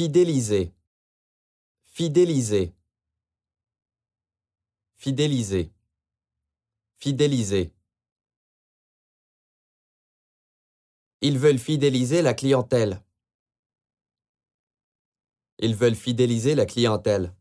Fidéliser. Fidéliser. Fidéliser. Fidéliser. Ils veulent fidéliser la clientèle. Ils veulent fidéliser la clientèle.